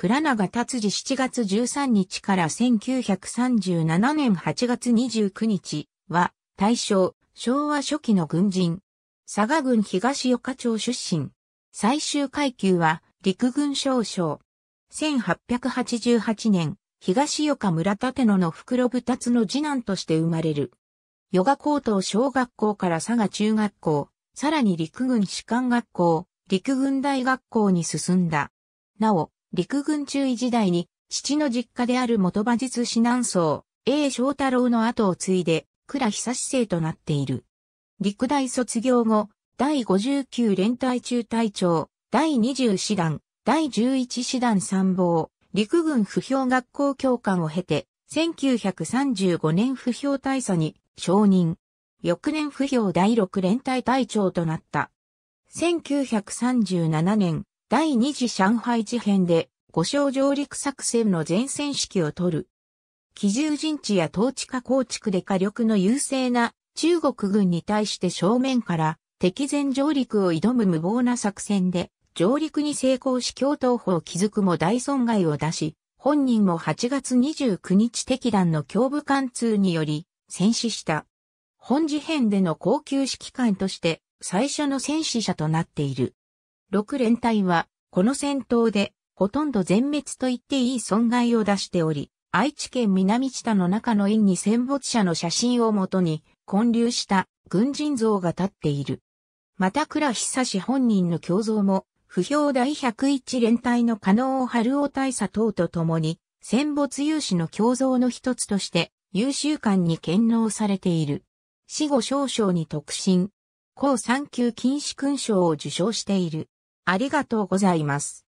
倉永達治7月13日から1937年8月29日は、大正、昭和初期の軍人。佐賀郡東岡町出身。最終階級は、陸軍少将。1888年、東岡村立野の袋部達の次男として生まれる。ヨガ高等小学校から佐賀中学校、さらに陸軍士官学校、陸軍大学校に進んだ。なお、陸軍中尉時代に、父の実家である元馬術指南僧、A 翔太郎の後を継いで、倉久志生となっている。陸大卒業後、第59連隊中隊長、第20師団、第11師団参謀、陸軍不評学校教官を経て、1935年不評大佐に承認。翌年不評第6連隊隊長となった。1937年、第二次上海事変で五省上陸作戦の前線指揮を取る。基重陣地や統治下構築で火力の優勢な中国軍に対して正面から敵前上陸を挑む無謀な作戦で上陸に成功し共闘法を築くも大損害を出し、本人も8月29日敵団の胸部貫通により戦死した。本事変での高級指揮官として最初の戦死者となっている。六連隊は、この戦闘で、ほとんど全滅と言っていい損害を出しており、愛知県南知多の中の院に戦没者の写真をもとに、建立した軍人像が立っている。また倉久氏本人の胸像も、不評第101連隊の加納春夫大佐等と共に、戦没有志の胸像の一つとして、優秀館に献納されている。死後少々に特進、高三級禁止勲章を受章している。ありがとうございます。